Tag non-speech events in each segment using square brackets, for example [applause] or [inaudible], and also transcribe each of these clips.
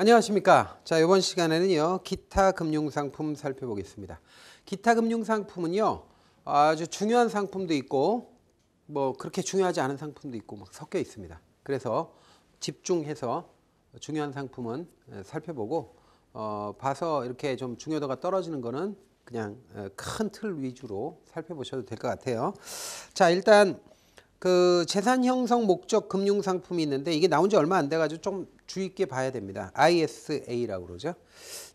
안녕하십니까. 자, 이번 시간에는요, 기타 금융상품 살펴보겠습니다. 기타 금융상품은요, 아주 중요한 상품도 있고, 뭐, 그렇게 중요하지 않은 상품도 있고, 막 섞여 있습니다. 그래서 집중해서 중요한 상품은 살펴보고, 어, 봐서 이렇게 좀 중요도가 떨어지는 거는 그냥 큰 틀 위주로 살펴보셔도 될 것 같아요. 자, 일단, 그 재산 형성 목적 금융 상품이 있는데 이게 나온 지 얼마 안 돼가지고 좀 주의 깊게 봐야 됩니다. ISA라고 그러죠.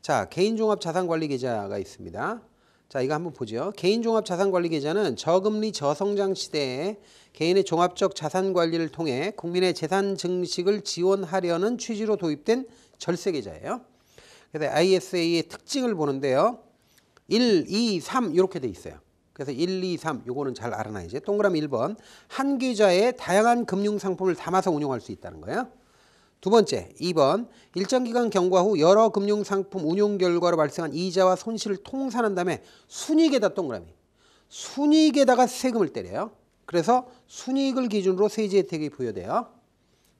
자, 개인종합자산관리 계좌가 있습니다. 자, 이거 한번 보죠. 개인종합자산관리 계좌는 저금리 저성장 시대에 개인의 종합적 자산관리를 통해 국민의 재산 증식을 지원하려는 취지로 도입된 절세 계좌예요. 그래서 ISA의 특징을 보는데요. 1, 2, 3 이렇게 돼 있어요. 그래서 1, 2, 3 요거는 잘 알아놔야지. 동그라미 1번. 한 계좌에 다양한 금융 상품을 담아서 운용할 수 있다는 거예요. 두 번째, 2번 일정 기간 경과 후 여러 금융 상품 운용 결과로 발생한 이자와 손실을 통산한 다음에 순이익에다 동그라미. 순이익에다가 세금을 때려요. 그래서 순이익을 기준으로 세제 혜택이 부여돼요.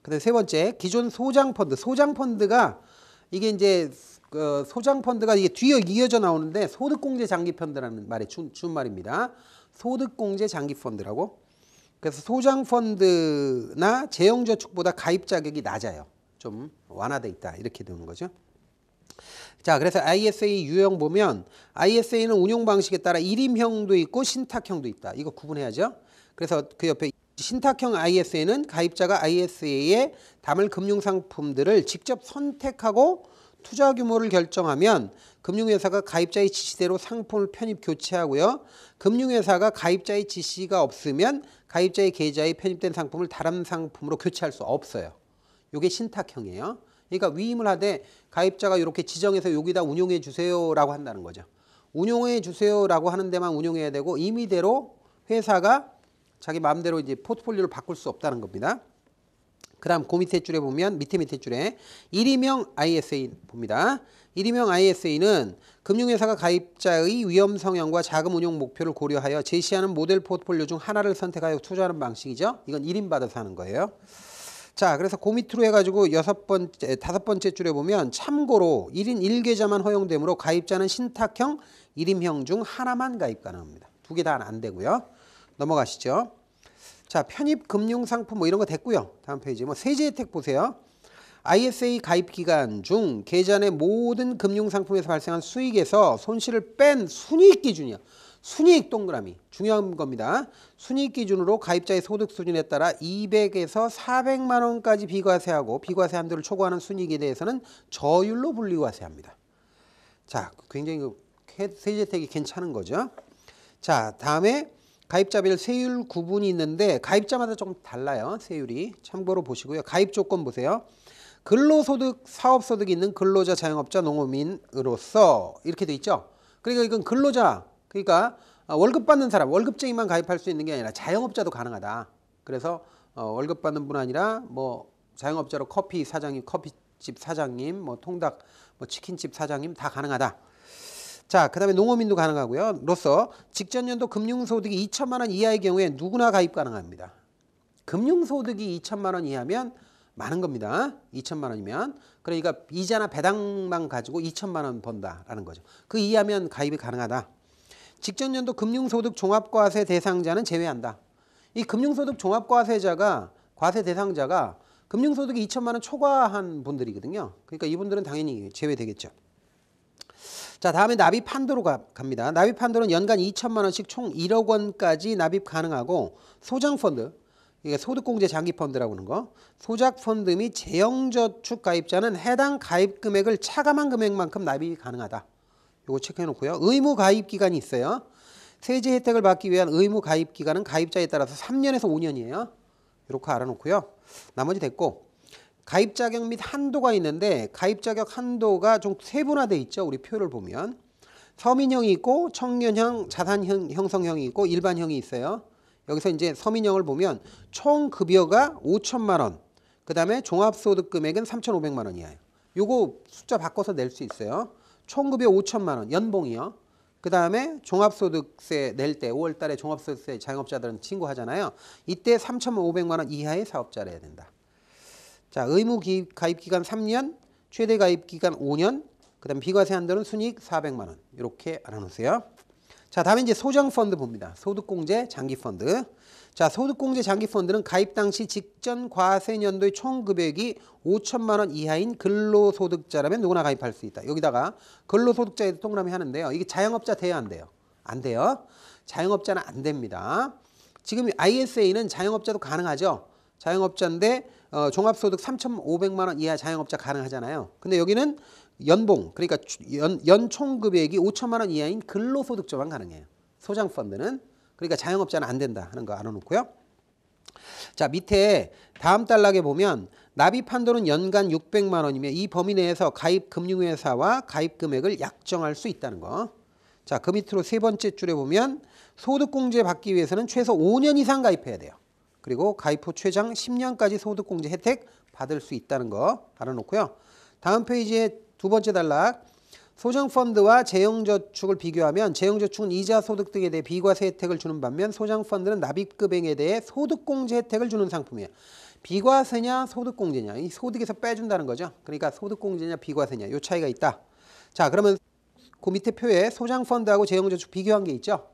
그다음 세 번째, 기존 소장 펀드. 소장 펀드가 이게 이제 그 소장 펀드가 이게 뒤에 이어져 나오는데 소득공제 장기 펀드라는 말의 준, 준 말입니다. 소득공제 장기 펀드라고. 그래서 소장 펀드나 재형저축보다 가입 자격이 낮아요. 좀 완화돼 있다 이렇게 되는 거죠. 자, 그래서 ISA 유형 보면 ISA는 운용 방식에 따라 일임형도 있고 신탁형도 있다. 이거 구분해야죠. 그래서 그 옆에 신탁형 ISA는 가입자가 ISA에 담을 금융 상품들을 직접 선택하고 투자 규모를 결정하면 금융회사가 가입자의 지시대로 상품을 편입 교체하고요. 금융회사가 가입자의 지시가 없으면 가입자의 계좌에 편입된 상품을 다른 상품으로 교체할 수 없어요. 이게 신탁형이에요. 그러니까 위임을 하되 가입자가 이렇게 지정해서 여기다 운용해 주세요라고 한다는 거죠. 운용해 주세요라고 하는 데만 운용해야 되고 임의대로 회사가 자기 마음대로 이제 포트폴리오를 바꿀 수 없다는 겁니다. 그다음 고그 밑에 줄에 보면 밑에 밑에 줄에 1위명 ISA 봅니다. 1위명 ISA는 금융회사가 가입자의 위험 성향과 자금 운용 목표를 고려하여 제시하는 모델 포트폴리오 중 하나를 선택하여 투자하는 방식이죠. 이건 1인 받아서 하는 거예요. 자, 그래서 고 밑으로 해가지고 여섯 번째, 다섯 번째 줄에 보면 참고로 1인 1계좌만 허용되므로 가입자는 신탁형, 1임형 중 하나만 가입 가능합니다. 두 개 다 안 되고요. 넘어가시죠. 자, 편입 금융 상품 뭐 이런 거 됐고요. 다음 페이지 뭐 세제 혜택 보세요. ISA 가입 기간 중 계좌 내 모든 금융 상품에서 발생한 수익에서 손실을 뺀 순이익 기준이요 순이익 동그라미 중요한 겁니다. 순이익 기준으로 가입자의 소득 수준에 따라 200에서 400만 원까지 비과세하고 비과세 한도를 초과하는 순이익에 대해서는 저율로 분리과세합니다. 자, 굉장히 그 세제택이 혜 괜찮은 거죠. 자, 다음에 가입자별 세율 구분이 있는데 가입자마다 조금 달라요. 세율이 참고로 보시고요. 가입 조건 보세요. 근로소득, 사업소득이 있는 근로자, 자영업자, 농어민으로서 이렇게 돼 있죠. 그러니까 이건 근로자 그러니까 아, 월급 받는 사람, 월급쟁이만 가입할 수 있는 게 아니라 자영업자도 가능하다. 그래서 어, 월급 받는 분 아니라 뭐 자영업자로 커피 사장님, 커피집 사장님, 뭐 통닭, 뭐 치킨집 사장님 다 가능하다. 자, 그다음에 농어민도 가능하고요. 로서 직전 연도 금융소득이 2천만 원 이하의 경우에 누구나 가입 가능합니다. 금융소득이 2천만 원 이하면 많은 겁니다. 2천만 원이면 그러니까 이자나 배당만 가지고 2천만 원 번다라는 거죠. 그 이하면 가입이 가능하다. 직전연도 금융소득 종합과세 대상자는 제외한다. 이 금융소득 종합과세자가 과세 대상자가 금융소득이 2천만 원 초과한 분들이거든요. 그러니까 이분들은 당연히 제외되겠죠. 자 다음에 납입 판도로 갑니다. 납입 판도는 연간 2천만 원씩 총 1억 원까지 납입 가능하고 소장펀드 이게 소득공제 장기펀드라고 하는 거 소작펀드 및 재형저축 가입자는 해당 가입 금액을 차감한 금액만큼 납입이 가능하다. 요거 체크해 놓고요. 의무 가입 기간이 있어요. 세제 혜택을 받기 위한 의무 가입 기간은 가입자에 따라서 3년에서 5년이에요. 이렇게 알아놓고요. 나머지 됐고 가입 자격 및 한도가 있는데 가입 자격 한도가 좀 세분화돼 있죠. 우리 표를 보면 서민형이 있고 청년형, 자산형 성형이 있고 일반형이 있어요. 여기서 이제 서민형을 보면 총 급여가 5천만 원, 그 다음에 종합소득 금액은 3,500만 원이에요. 요거 숫자 바꿔서 낼 수 있어요. 총급여 5천만 원 연봉이요. 그 다음에 종합소득세 낼 때 5월 달에 종합소득세 자영업자들은 신고하잖아요. 이때 3,500만 원 이하의 사업자를 해야 된다. 자 의무 가입 기간 3년, 최대 가입 기간 5년, 그 다음 비과세 한도는 순이익 400만 원 이렇게 알아놓으세요. 자, 다음에 이제 소정 펀드 봅니다. 소득공제 장기 펀드. 자, 소득공제 장기 펀드는 가입 당시 직전 과세 연도의 총 금액이 5천만 원 이하인 근로소득자라면 누구나 가입할 수 있다. 여기다가 근로소득자에도 동그라미 하는데요. 이게 자영업자 돼야 안 돼요? 안 돼요. 자영업자는 안 됩니다. 지금 ISA는 자영업자도 가능하죠. 자영업자인데 어, 종합소득 3,500만 원 이하 자영업자 가능하잖아요. 근데 여기는 연봉 그러니까 연, 연총급액이 5천만 원 이하인 근로소득자만 가능해요. 소장 펀드는 그러니까 자영업자는 안 된다 하는 거 알아놓고요. 자 밑에 다음 단락에 보면 납입 한도는 연간 600만 원이며 이 범위 내에서 가입 금융회사와 가입 금액을 약정할 수 있다는 거. 자 그 밑으로 세 번째 줄에 보면 소득공제 받기 위해서는 최소 5년 이상 가입해야 돼요. 그리고 가입 후 최장 10년까지 소득공제 혜택 받을 수 있다는 거 알아놓고요. 다음 페이지에 두 번째 단락. 소장펀드와 재형저축을 비교하면 재형저축은 이자 소득 등에 대해 비과세 혜택을 주는 반면 소장펀드는 납입급행에 대해 소득공제 혜택을 주는 상품이에요 비과세냐 소득공제냐 이 소득에서 빼준다는 거죠. 그러니까 소득공제냐 비과세냐 요 차이가 있다. 자 그러면 그 밑에 표에 소장펀드하고 재형저축 비교한 게 있죠.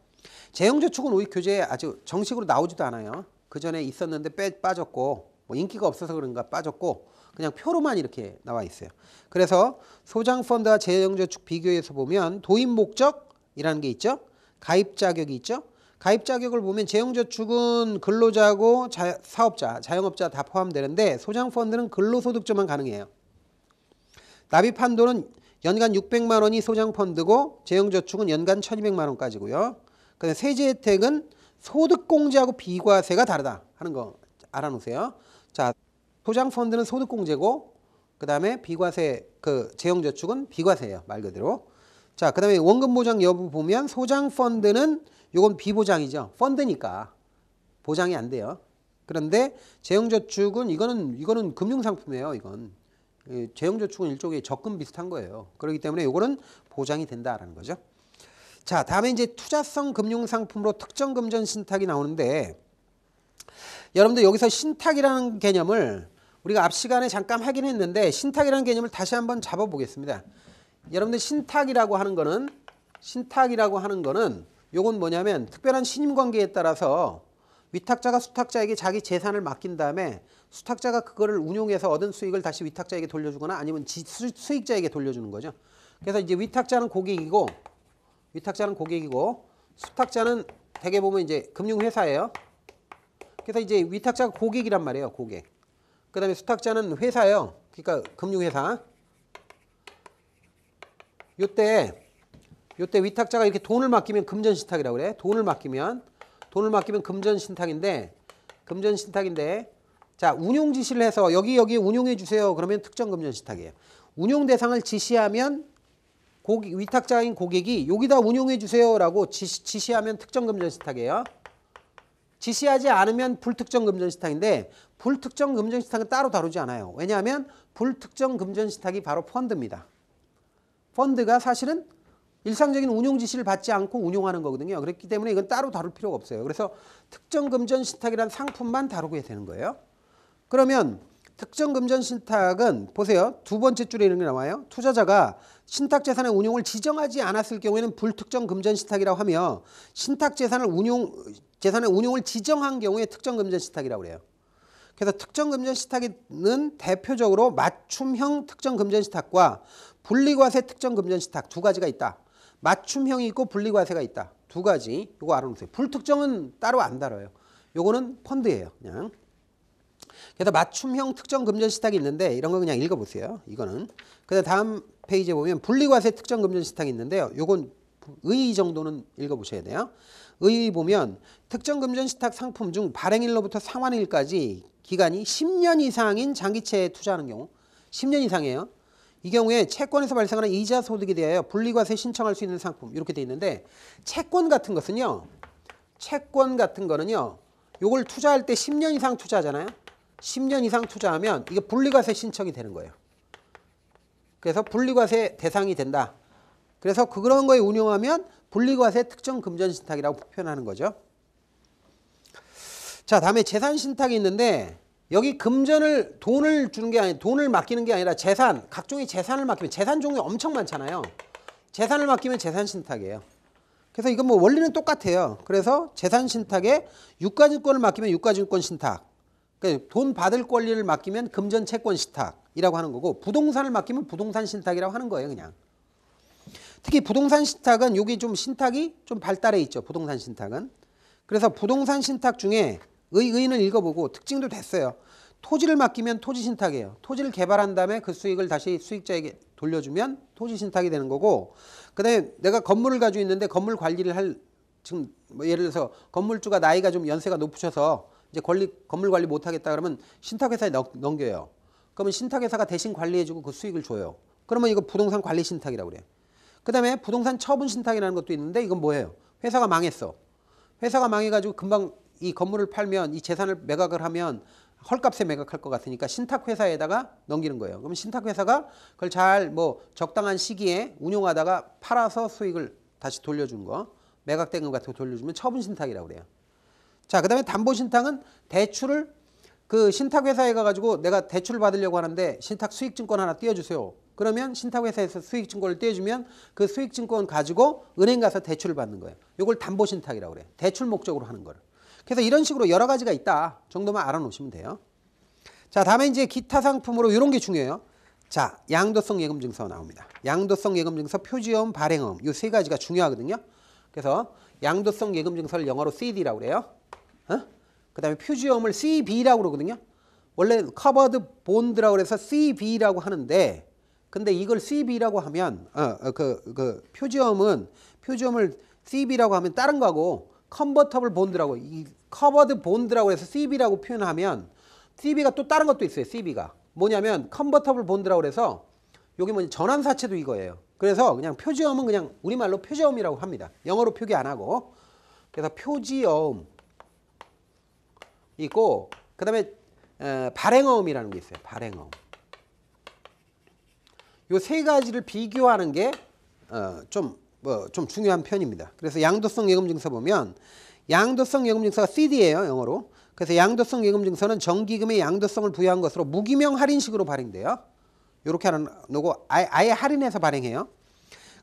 재형저축은 우리 교재에 아주 정식으로 나오지도 않아요. 그 전에 있었는데 빼, 빠졌고 뭐 인기가 없어서 그런가 빠졌고 그냥 표로만 이렇게 나와 있어요. 그래서 소장 펀드와 재정저축 비교해서 보면 도입 목적이라는 게 있죠. 가입 자격이 있죠. 가입 자격을 보면 재형저축은 근로자고 자, 사업자, 자영업자 다 포함되는데 소장 펀드는 근로소득자만 가능해요. 납입 한도는 연간 600만 원이 소장 펀드고 재형저축은 연간 1,200만 원까지고요. 그다 세제 혜택은 소득공제하고 비과세가 다르다 하는 거 알아놓으세요. 자. 소장펀드는 소득공제고 그 다음에 비과세 그 재형저축은 비과세예요 말 그대로 자그 다음에 원금 보장 여부 보면 소장펀드는 이건 비보장이죠 펀드니까 보장이 안 돼요 그런데 재형저축은 이거는 이거는 금융상품이에요 이건 재형저축은 일종의 적금 비슷한 거예요 그렇기 때문에 이거는 보장이 된다라는 거죠 자 다음에 이제 투자성 금융상품으로 특정금전 신탁이 나오는데 여러분들 여기서 신탁이라는 개념을 우리가 앞 시간에 잠깐 확인했는데 신탁이라는 개념을 다시 한번 잡아보겠습니다. 여러분들 신탁이라고 하는 거는 신탁이라고 하는 거는 요건 뭐냐면 특별한 신임 관계에 따라서 위탁자가 수탁자에게 자기 재산을 맡긴 다음에 수탁자가 그거를 운용해서 얻은 수익을 다시 위탁자에게 돌려주거나 아니면 지, 수, 수익자에게 돌려주는 거죠. 그래서 이제 위탁자는 고객이고 위탁자는 고객이고 수탁자는 대개 보면 이제 금융회사예요. 그래서 이제 위탁자가 고객이란 말이에요. 고객. 그 다음에 수탁자는 회사요. 예 그러니까 금융회사. 요때 요때 위탁자가 이렇게 돈을 맡기면 금전신탁이라고 그래. 돈을 맡기면 돈을 맡기면 금전신탁인데 금전신탁인데 자 운용 지시를 해서 여기 여기 운용해 주세요. 그러면 특정 금전신탁이에요. 운용 대상을 지시하면 고객, 위탁자인 고객이 여기다 운용해 주세요라고 지시, 지시하면 특정 금전신탁이에요. 지시하지 않으면 불특정 금전신탁인데 불특정 금전신탁은 따로 다루지 않아요. 왜냐하면 불특정 금전신탁이 바로 펀드입니다. 펀드가 사실은 일상적인 운용 지시를 받지 않고 운용하는 거거든요. 그렇기 때문에 이건 따로 다룰 필요가 없어요. 그래서 특정 금전신탁이란 상품만 다루게 되는 거예요. 그러면 특정 금전신탁은 보세요. 두 번째 줄에 이런 게 나와요. 투자자가 신탁재산의 운용을 지정하지 않았을 경우에는 불특정 금전신탁이라고 하며 신탁재산을 운용 재산의 운용을 지정한 경우에 특정 금전신탁이라고 그래요. 그래서 특정금전 시탁은 대표적으로 맞춤형 특정금전 시탁과 분리과세 특정금전 시탁 두 가지가 있다. 맞춤형이 있고 분리과세가 있다. 두 가지 이거 알아놓으세요. 불특정은 따로 안 다뤄요. 요거는 펀드예요. 그냥. 그래서 맞춤형 특정금전 시탁이 있는데 이런 거 그냥 읽어보세요. 이거는. 그다음 페이지에 보면 분리과세 특정금전 시탁이 있는데요. 요건 의의 정도는 읽어보셔야 돼요. 의 보면 특정 금전시탁 상품 중 발행일로부터 상환일까지 기간이 10년 이상인 장기채에 투자하는 경우 10년 이상이에요. 이 경우에 채권에서 발생하는 이자 소득에 대하여 분리과세 신청할 수 있는 상품 이렇게 돼 있는데 채권 같은 것은요. 채권 같은 거는요. 요걸 투자할 때 10년 이상 투자하잖아요. 10년 이상 투자하면 이게 분리과세 신청이 되는 거예요. 그래서 분리과세 대상이 된다. 그래서 그런 거에 운용하면 분리과세 특정 금전 신탁이라고 표현하는 거죠. 자, 다음에 재산 신탁이 있는데 여기 금전을 돈을 주는 게 아니 돈을 맡기는 게 아니라 재산, 각종의 재산을 맡기면 재산 종류 엄청 많잖아요. 재산을 맡기면 재산 신탁이에요. 그래서 이건 뭐 원리는 똑같아요. 그래서 재산 신탁에 유가증권을 맡기면 유가증권 신탁. 그러니까 돈 받을 권리를 맡기면 금전 채권 신탁이라고 하는 거고 부동산을 맡기면 부동산 신탁이라고 하는 거예요, 그냥. 특히 부동산 신탁은 여기 좀 신탁이 좀 발달해 있죠. 부동산 신탁은. 그래서 부동산 신탁 중에 의, 의는 읽어보고 특징도 됐어요. 토지를 맡기면 토지 신탁이에요. 토지를 개발한 다음에 그 수익을 다시 수익자에게 돌려주면 토지 신탁이 되는 거고 그다음에 내가 건물을 가지고 있는데 건물 관리를 할 지금 뭐 예를 들어서 건물주가 나이가 좀 연세가 높으셔서 이제 권리 건물 관리 못 하겠다 그러면 신탁회사에 넘겨요. 그러면 신탁회사가 대신 관리해주고 그 수익을 줘요. 그러면 이거 부동산 관리 신탁이라고 그래요. 그 다음에 부동산 처분 신탁이라는 것도 있는데 이건 뭐예요? 회사가 망했어. 회사가 망해가지고 금방 이 건물을 팔면 이 재산을 매각을 하면 헐값에 매각할 것 같으니까 신탁회사에다가 넘기는 거예요. 그럼 신탁회사가 그걸 잘 뭐 적당한 시기에 운용하다가 팔아서 수익을 다시 돌려준 거 매각된 것 같은 거 돌려주면 처분신탁이라고 그래요. 자, 그 다음에 담보신탁은 대출을 그 신탁회사에 가가지고 내가 대출을 받으려고 하는데 신탁 수익증권 하나 띄워주세요. 그러면 신탁회사에서 수익증권을 떼주면 그 수익증권 가지고 은행 가서 대출을 받는 거예요. 이걸 담보신탁이라고 그래요. 대출 목적으로 하는 거를. 그래서 이런 식으로 여러 가지가 있다 정도만 알아놓으시면 돼요. 자 다음에 이제 기타 상품으로 이런 게 중요해요. 자 양도성 예금증서 나옵니다. 양도성 예금증서 표지음 발행음 이 세 가지가 중요하거든요. 그래서 양도성 예금증서를 영어로 CD라고 그래요. 어? 그 다음에 표지음을 CB라고 그러거든요. 원래 커버드 본드라고 해서 CB라고 하는데 근데 이걸 CB라고 하면 어, 어, 그, 그 표지음은 표지음을 CB라고 하면 다른 거고 컨버터블 본드라고 이 커버드 본드라고 해서 CB라고 표현하면 CB가 또 다른 것도 있어요. CB가 뭐냐면 컨버터블 본드라고 해서 여기 뭐 전환사채도 이거예요. 그래서 그냥 표지음은 그냥 우리말로 표지음이라고 합니다. 영어로 표기 안 하고 그래서 표지음 있고 그 다음에 발행어음이라는 게 있어요. 발행어음. 요세 가지를 비교하는 게 좀좀 어, 뭐, 좀 중요한 편입니다. 그래서 양도성 예금증서 보면 양도성 예금증서가 CD예요 영어로. 그래서 양도성 예금증서는 정기금의 양도성을 부여한 것으로 무기명 할인식으로 발행돼요. 이렇게 하는 거고 아예, 아예 할인해서 발행해요.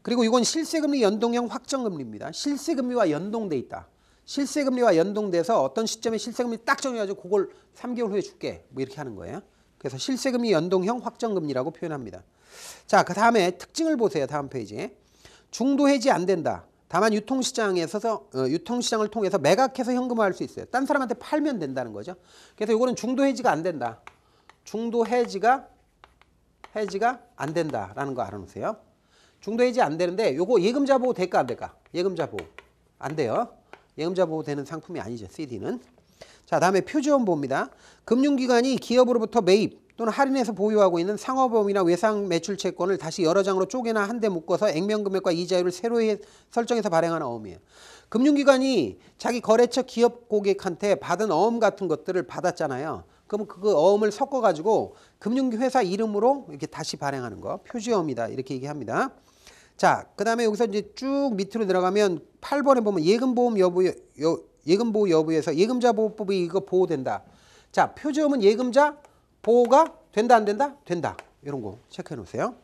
그리고 이건 실세금리 연동형 확정금리입니다. 실세금리와 연동돼 있다. 실세금리와 연동돼서 어떤 시점에 실세금리 딱 정해가지고 그걸 3개월 후에 줄게. 뭐 이렇게 하는 거예요. 그래서 실세금이 연동형 확정금리라고 표현합니다. 자, 그 다음에 특징을 보세요. 다음 페이지에. 중도 해지 안 된다. 다만 유통시장에서 어, 유통시장을 통해서 매각해서 현금화할 수 있어요. 딴 사람한테 팔면 된다는 거죠. 그래서 이거는 중도 해지가 안 된다. 중도 해지가 해지가 안 된다라는 거 알아놓으세요. 중도 해지 안 되는데 이거 예금자 보호 될까 안 될까? 예금자 보호 안 돼요. 예금자 보호 되는 상품이 아니죠. CD는. 자 다음에 표지원 봅니다. 금융기관이 기업으로부터 매입 또는 할인해서 보유하고 있는 상업범이나 외상 매출 채권을 다시 여러 장으로 쪼개나 한 대 묶어서 액면금액과 이자율을 새로 설정해서 발행하는 어음이에요. 금융기관이 자기 거래처 기업 고객한테 받은 어음 같은 것들을 받았잖아요. 그럼 그 어음을 섞어가지고 금융회사 이름으로 이렇게 다시 발행하는 거 표지어음이다 이렇게 얘기합니다. 자, 그 다음에 여기서 이제 쭉 밑으로 들어가면 8번에 보면 예금보험 여부 여, 예금 보호 여부에서 예금자 보호법이 이거 보호된다. 자, 표지음은 예금자 보호가 된다 안 된다? 된다. 이런 거 체크해 놓으세요.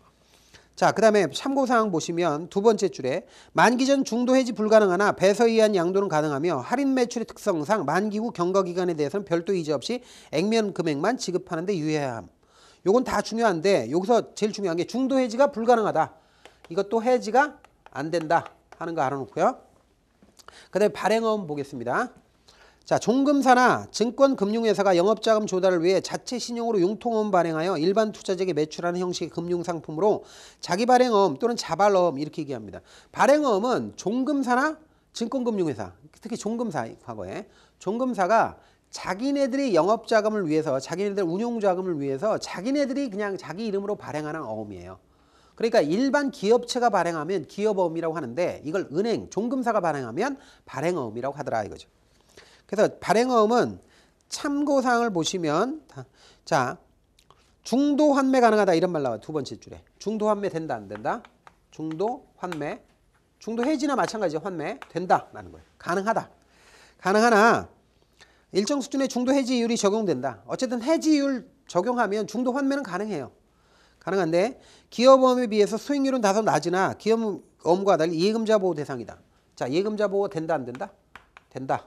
자, 그 다음에 참고사항 보시면 두 번째 줄에 만기 전 중도 해지 불가능하나 배서 이한 양도는 가능하며 할인 매출의 특성상 만기 후 경과기간에 대해서는 별도 이자 없이 액면 금액만 지급하는 데 유의해야 함. 요건 다 중요한데 여기서 제일 중요한 게 중도 해지가 불가능하다. 이것도 해지가 안 된다 하는 거 알아놓고요. 그 다음에 발행어음 보겠습니다. 자, 종금사나 증권금융회사가 영업자금 조달을 위해 자체 신용으로 융통어음 발행하여 일반 투자자에게 매출하는 형식의 금융상품으로 자기 발행어음 또는 자발어음 이렇게 얘기합니다. 발행어음은 종금사나 증권금융회사, 특히 종금사 과거에 종금사가 자기네들이 영업자금을 위해서 자기네들 운용자금을 위해서 자기네들이 그냥 자기 이름으로 발행하는 어음이에요. 그러니까 일반 기업체가 발행하면 기업어음이라고 하는데 이걸 은행, 종금사가 발행하면 발행어음이라고 하더라 이거죠. 그래서 발행어음은 참고사항을 보시면 자 중도 환매 가능하다 이런 말 나와 두 번째 줄에 중도 환매 된다 안 된다 중도 환매 중도 해지나 마찬가지 환매 된다라는 거예요 가능하다 가능하나 일정 수준의 중도 해지율이 적용된다 어쨌든 해지율 적용하면 중도 환매는 가능해요 가능한데 기업보험에 비해서 수익률은 다소 낮으나 기업어음과 달리 예금자 보호 대상이다. 자, 예금자 보호 된다 안 된다? 된다.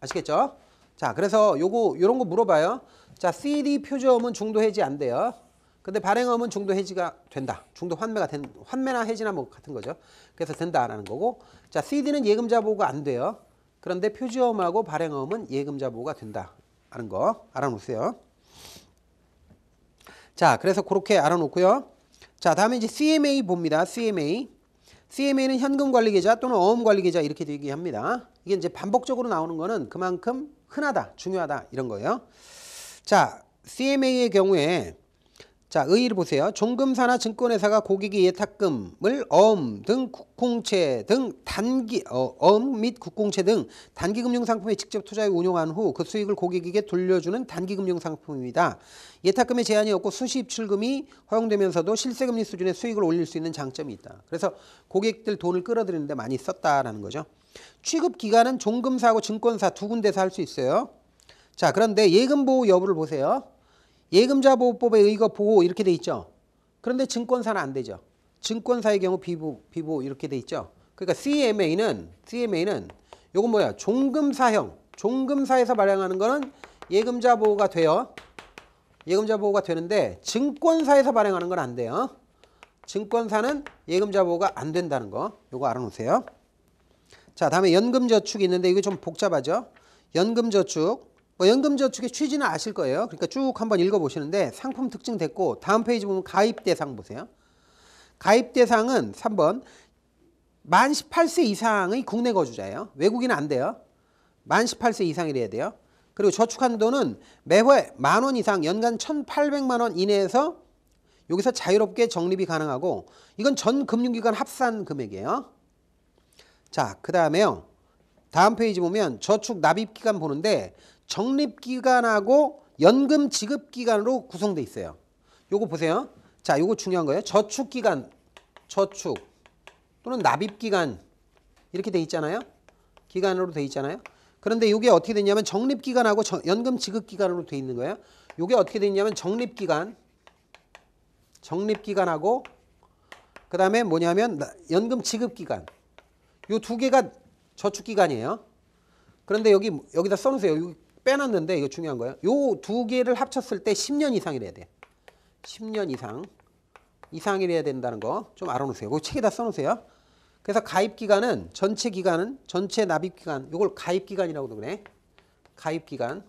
아시겠죠? 자, 그래서 요거 요런 거 물어봐요. 자, CD 표지음은 중도 해지 안 돼요. 근데 발행음은 중도 해지가 된다. 중도 환매가 된 환매나 해지나 뭐 같은 거죠. 그래서 된다라는 거고. 자, CD는 예금자 보호가 안 돼요. 그런데 표지음하고 발행음은 예금자 보호가 된다라는 거 알아놓으세요. 자, 그래서 그렇게 알아놓고요. 자, 다음에 이제 CMA 봅니다. CMA. CMA는 현금 관리 계좌 또는 어음 관리 계좌 이렇게 얘기합니다. 이게 이제 반복적으로 나오는 거는 그만큼 흔하다, 중요하다 이런 거예요. 자, CMA의 경우에 자, 의의를 보세요. 종금사나 증권회사가 고객의 예탁금을 어음 등 국공채 등 단기 어, 어음 및 국공채 등 단기 금융 상품에 직접 투자해 운용한 후 그 수익을 고객에게 돌려주는 단기 금융 상품입니다. 예탁금의 제한이 없고 수시 입출금이 허용되면서도 실세금리 수준의 수익을 올릴 수 있는 장점이 있다. 그래서 고객들 돈을 끌어들이는데 많이 썼다라는 거죠. 취급 기간은 종금사하고 증권사 두 군데서 할 수 있어요. 자, 그런데 예금 보호 여부를 보세요. 예금자 보호법에 의거 보호 이렇게 돼 있죠. 그런데 증권사는 안 되죠. 증권사의 경우 비보 비보 이렇게 돼 있죠. 그러니까 CMA는 CMA는 요건 뭐야? 종금사형. 종금사에서 발행하는 거는 예금자 보호가 돼요. 예금자 보호가 되는데 증권사에서 발행하는 건 안 돼요. 증권사는 예금자 보호가 안 된다는 거. 요거 알아 놓으세요. 자, 다음에 연금저축이 있는데 이게 좀 복잡하죠. 연금저축 뭐 연금저축의 취지는 아실 거예요. 그러니까 쭉 한번 읽어보시는데 상품 특징 됐고 다음 페이지 보면 가입 대상 보세요. 가입 대상은 3번 만 18세 이상의 국내 거주자예요. 외국인 안 돼요. 만 18세 이상이래야 돼요. 그리고 저축한 돈은 매월 만 원 이상 연간 1,800만 원 이내에서 여기서 자유롭게 적립이 가능하고 이건 전 금융기관 합산 금액이에요. 자, 그 다음에요. 다음 페이지 보면 저축 납입 기간 보는데 적립기간하고 연금 지급기간으로 구성돼 있어요. 요거 보세요. 자, 요거 중요한 거예요. 저축기간, 저축 또는 납입기간 이렇게 돼 있잖아요. 기간으로 돼 있잖아요. 그런데 이게 어떻게 되냐면 적립기간하고 연금 지급기간으로 돼 있는 거예요. 이게 어떻게 돼냐면 적립기간, 적립기간하고 그 다음에 뭐냐면 연금 지급기간 요 두 개가 저축기간이에요. 그런데 여기 여기다 써놓으세요. 빼놨는데 이거 중요한 거예요. 요 두 개를 합쳤을 때 10년 이상이래야 돼. 10년 이상 이상이래야 된다는 거 좀 알아놓으세요. 그 책에다 써놓으세요. 그래서 가입 기간은 전체 기간은 전체 납입 기간 요걸 가입 기간이라고 도그래 가입 기간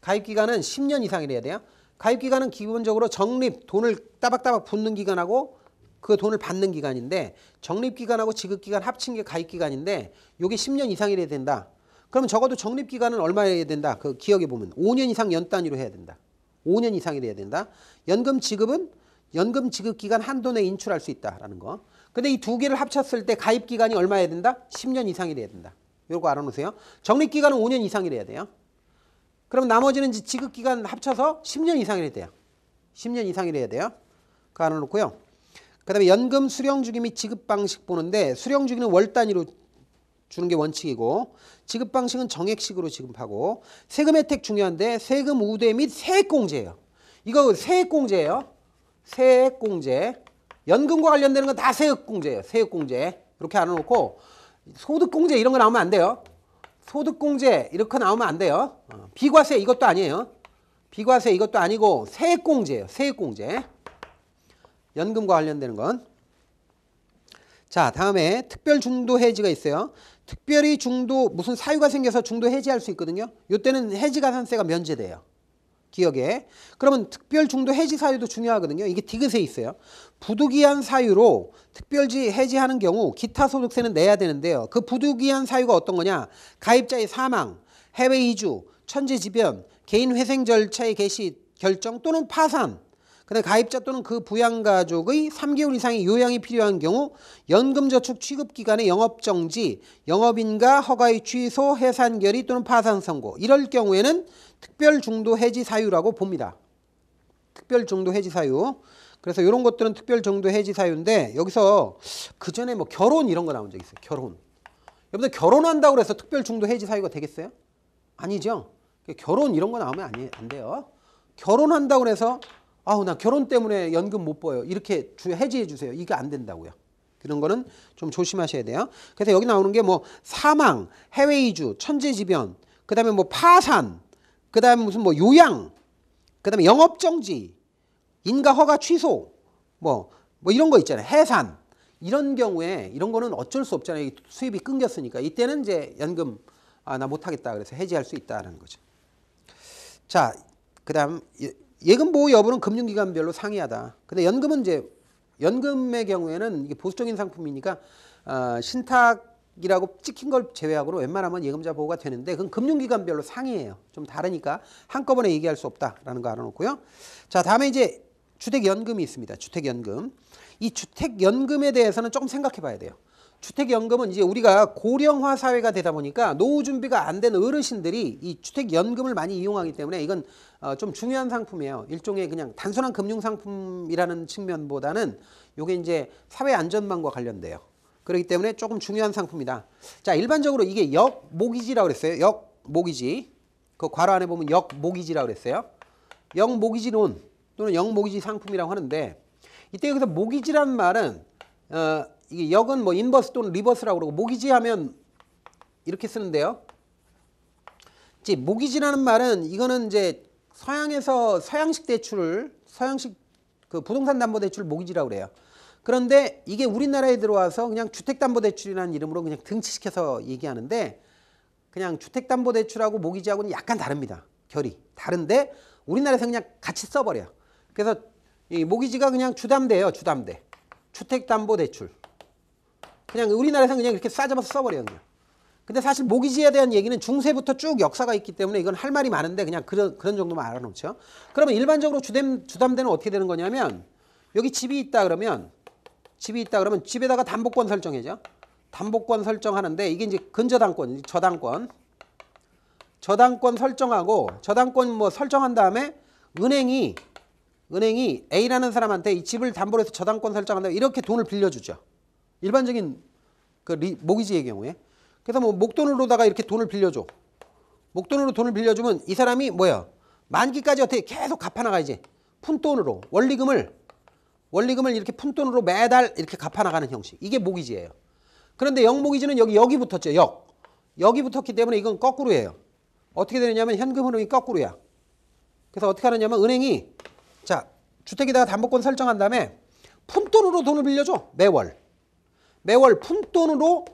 가입 기간은 10년 이상이래야 돼요. 가입 기간은 기본적으로 적립 돈을 따박따박 붓는 기간하고 그 돈을 받는 기간인데 적립 기간하고 지급 기간 합친 게 가입 기간인데 요게 10년 이상이래야 된다. 그러면 적어도 적립 기간은 얼마여야 된다. 그 기억에 보면 5년 이상 연 단위로 해야 된다. 5년 이상이 돼야 된다. 연금 지급은 연금 지급 기간 한도 내 인출할 수 있다라는 거. 근데 이 두 개를 합쳤을 때 가입 기간이 얼마여야 된다? 10년 이상이 돼야 된다. 요거 알아놓으세요. 적립 기간은 5년 이상이 돼야 돼요. 그럼 나머지는 지급 기간 합쳐서 10년 이상이 돼요. 10년 이상이 돼야 돼요. 그거 알아놓고요. 그 다음에 연금 수령 주기 및 지급 방식 보는데 수령 주기는 월 단위로 주는 게 원칙이고 지급 방식은 정액식으로 지급하고 세금 혜택 중요한데 세금 우대 및 세액공제예요. 이거 세액공제예요. 세액공제. 연금과 관련되는 건 다 세액공제예요. 세액공제. 이렇게 안아놓고 소득공제 이런 거 나오면 안 돼요. 소득공제 이렇게 나오면 안 돼요. 어, 비과세 이것도 아니에요. 비과세 이것도 아니고 세액공제예요. 세액공제. 연금과 관련되는 건. 자 다음에 특별중도해지가 있어요. 특별히 중도 무슨 사유가 생겨서 중도 해지할 수 있거든요. 이때는 해지 가산세가 면제돼요. 기억에. 그러면 특별 중도 해지 사유도 중요하거든요. 이게 디귿에 있어요. 부득이한 사유로 특별지 해지하는 경우 기타 소득세는 내야 되는데요. 그 부득이한 사유가 어떤 거냐? 가입자의 사망, 해외 이주, 천재지변, 개인 회생 절차의 개시, 결정 또는 파산 그 근데 가입자 또는 그 부양가족의 3개월 이상의 요양이 필요한 경우 연금저축 취급기간의 영업정지, 영업인가 허가의 취소, 해산 결의 또는 파산 선고 이럴 경우에는 특별중도 해지 사유라고 봅니다. 특별중도 해지 사유. 그래서 이런 것들은 특별중도 해지 사유인데 여기서 그 전에 뭐 결혼 이런 거 나온 적 있어요. 결혼. 여러분들 결혼한다고 그래서 특별중도 해지 사유가 되겠어요? 아니죠. 결혼 이런 거 나오면 아니, 안 돼요. 결혼한다고 해서 아우 나 결혼 때문에 연금 못 벌어요. 이렇게 주, 해지해 주세요. 이게 안 된다고요. 그런 거는 좀 조심하셔야 돼요. 그래서 여기 나오는 게 뭐 사망, 해외 이주, 천재지변, 그다음에 뭐 파산, 그다음에 무슨 뭐 요양, 그다음에 영업 정지, 인가 허가 취소, 뭐뭐 뭐 이런 거 있잖아요. 해산. 이런 경우에 이런 거는 어쩔 수 없잖아요. 수입이 끊겼으니까 이때는 이제 연금 아 나 못하겠다 그래서 해지할 수 있다라는 거죠. 자, 그다음 예금 보호 여부는 금융기관별로 상이하다. 근데 연금은 이제 연금의 경우에는 보수적인 상품이니까 어, 신탁이라고 찍힌 걸 제외하고는 웬만하면 예금자 보호가 되는데 그건 금융기관별로 상이에요좀 다르니까 한꺼번에 얘기할 수 없다라는 거 알아놓고요. 자 다음에 이제 주택연금이 있습니다. 주택연금. 이 주택연금에 대해서는 조금 생각해 봐야 돼요. 주택연금은 이제 우리가 고령화 사회가 되다 보니까 노후 준비가 안 된 어르신들이 이 주택연금을 많이 이용하기 때문에 이건 어, 좀 중요한 상품이에요. 일종의 그냥 단순한 금융상품이라는 측면보다는 이게 이제 사회 안전망과 관련돼요. 그렇기 때문에 조금 중요한 상품이다. 자, 일반적으로 이게 역모기지라고 그랬어요. 역모기지. 그 괄호 안에 보면 역모기지라고 그랬어요. 역모기지론 또는 역모기지 상품이라고 하는데 이때 여기서 모기지란 말은 어, 이게 역은 뭐 인버스 또는 리버스라고 그러고 모기지 하면 이렇게 쓰는데요. 이제 모기지라는 말은 이거는 이제 서양에서 서양식 대출을 서양식 그 부동산 담보 대출 모기지라고 그래요. 그런데 이게 우리나라에 들어와서 그냥 주택담보대출이라는 이름으로 그냥 등치시켜서 얘기하는데 그냥 주택담보대출하고 모기지하고는 약간 다릅니다. 결이 다른데 우리나라에서 그냥 같이 써버려요. 그래서 이 모기지가 그냥 주담대예요. 주담대. 주택담보대출. 그냥 우리나라에서는 그냥 이렇게 싸잡아서 써버렸거든요. 근데 사실 모기지에 대한 얘기는 중세부터 쭉 역사가 있기 때문에 이건 할 말이 많은데 그냥 그런, 그런 정도만 알아놓죠. 그러면 일반적으로 주담, 주담대는 어떻게 되는 거냐면 여기 집이 있다 그러면 집이 있다 그러면 집에다가 담보권 설정해죠. 담보권 설정하는데 이게 이제 근저당권, 저당권. 저당권 설정하고 저당권 뭐 설정한 다음에 은행이 은행이 A라는 사람한테 이 집을 담보로 해서 저당권 설정한다 이렇게 돈을 빌려주죠. 일반적인 그 리, 모기지의 경우에. 그래서 뭐 목돈으로다가 이렇게 돈을 빌려줘. 목돈으로 돈을 빌려주면 이 사람이 뭐야? 만기까지 어떻게 계속 갚아나가야지. 푼돈으로 원리금을 원리금을 이렇게 푼돈으로 매달 이렇게 갚아나가는 형식. 이게 모기지예요. 그런데 영모기지는 여기 여기 붙었죠. 역. 여기 붙었기 때문에 이건 거꾸로예요. 어떻게 되느냐면 현금 흐름이 거꾸로야. 그래서 어떻게 하느냐면 은행이 자 주택에다가 담보권 설정한 다음에 푼돈으로 돈을 빌려줘 매월. 매월 푼돈으로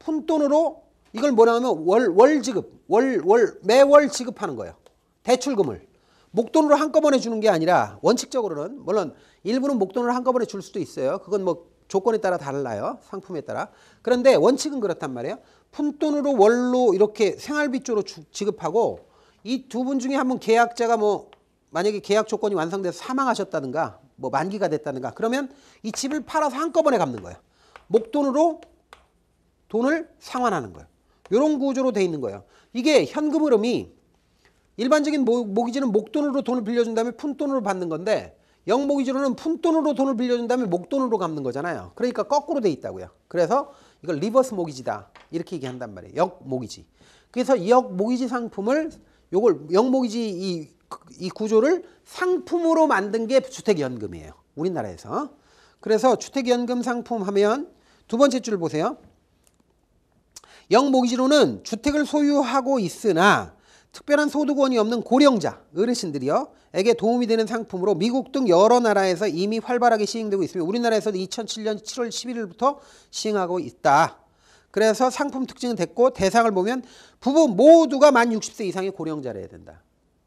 푼돈으로 이걸 뭐냐면 월, 월 지급, 월, 월, 매월 지급하는 거예요. 대출금을. 목돈으로 한꺼번에 주는 게 아니라 원칙적으로는 물론 일부는 목돈으로 한꺼번에 줄 수도 있어요. 그건 뭐 조건에 따라 달라요. 상품에 따라. 그런데 원칙은 그렇단 말이에요. 푼돈으로 월로 이렇게 생활비 쪽으로 주, 지급하고 이 두 분 중에 한 분 계약자가 뭐 만약에 계약 조건이 완성돼서 사망하셨다든가 뭐 만기가 됐다든가 그러면 이 집을 팔아서 한꺼번에 갚는 거예요. 목돈으로 돈을 상환하는 거예요. 이런 구조로 돼 있는 거예요. 이게 현금 흐름이 일반적인 모기지는 목돈으로 돈을 빌려준 다음에 푼돈으로 받는 건데 영모기지로는 푼돈으로 돈을 빌려준 다음에 목돈으로 갚는 거잖아요. 그러니까 거꾸로 돼 있다고요. 그래서 이걸 리버스 모기지다 이렇게 얘기한단 말이에요. 역 모기지. 그래서 역 모기지 상품을 요걸 영 모기지 이, 이 구조를 상품으로 만든 게 주택연금이에요. 우리나라에서. 그래서 주택연금 상품 하면 두 번째 줄 보세요. 영모기지로는 주택을 소유하고 있으나 특별한 소득원이 없는 고령자, 어르신들이요. 에게 도움이 되는 상품으로 미국 등 여러 나라에서 이미 활발하게 시행되고 있으며 우리나라에서도 2007년 7월 11일부터 시행하고 있다. 그래서 상품 특징은 됐고 대상을 보면 부부 모두가 만 60세 이상의 고령자래야 된다.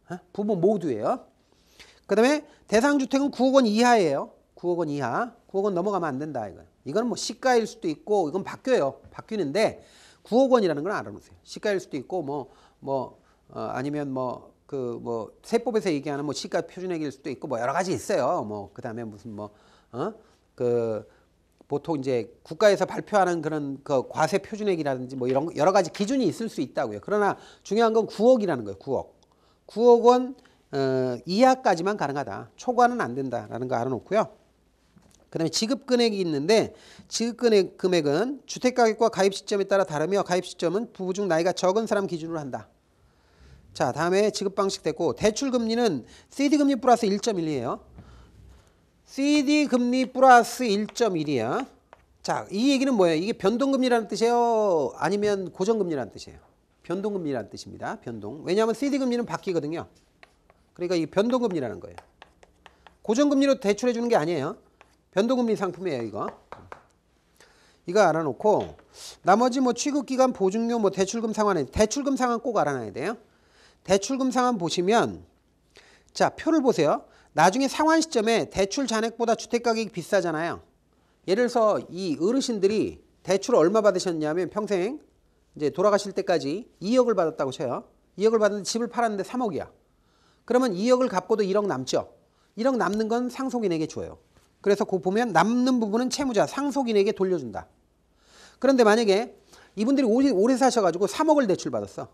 어? 부부 모두예요. 그 다음에 대상 주택은 9억 원 이하예요. 9억 원 이하. 9억 원 넘어가면 안 된다 이거예요. 이건 뭐 시가일 수도 있고 이건 바뀌어요. 바뀌는데 9억 원이라는 걸 알아놓으세요. 시가일 수도 있고 뭐뭐 뭐, 어, 아니면 뭐 그뭐 그 뭐 세법에서 얘기하는 뭐 시가 표준액일 수도 있고 뭐 여러 가지 있어요. 뭐 그다음에 무슨 뭐어그 보통 이제 국가에서 발표하는 그런 그 과세 표준액이라든지 뭐 이런 여러 가지 기준이 있을 수 있다고요. 그러나 중요한 건 9억이라는 거예요. 9억. 9억 원 어, 이하까지만 가능하다. 초과는 안 된다라는 거 알아놓고요. 그다음에 지급 금액이 있는데 지급 금액 은 주택 가격과 가입 시점에 따라 다르며 가입 시점은 부부 중 나이가 적은 사람 기준으로 한다. 자, 다음에 지급 방식 됐고 대출 금리는 CD 금리 플러스 1.1이에요. CD 금리 플러스 1.1이야. 자, 이 얘기는 뭐예요? 이게 변동금리라는 뜻이에요? 아니면 고정금리라는 뜻이에요? 변동금리라는 뜻입니다. 변동. 왜냐하면 CD 금리는 바뀌거든요. 그러니까 이 변동금리라는 거예요. 고정금리로 대출해 주는 게 아니에요. 변동금리 상품이에요 이거 이거 알아놓고 나머지 뭐 취급기간 보증료 뭐 대출금 상환에 대출금 상환 꼭 알아놔야 돼요 대출금 상환 보시면 자 표를 보세요 나중에 상환 시점에 대출 잔액보다 주택가격이 비싸잖아요 예를 들어서 이 어르신들이 대출 얼마 받으셨냐면 평생 이제 돌아가실 때까지 2억을 받았다고 쳐요 2억을 받는데 집을 팔았는데 3억이야 그러면 2억을 갚고도 1억 남죠 1억 남는 건 상속인에게 줘요 그래서 그 보면 남는 부분은 채무자 상속인에게 돌려준다. 그런데 만약에 이분들이 오래, 오래 사셔가지고 3억을 대출받았어.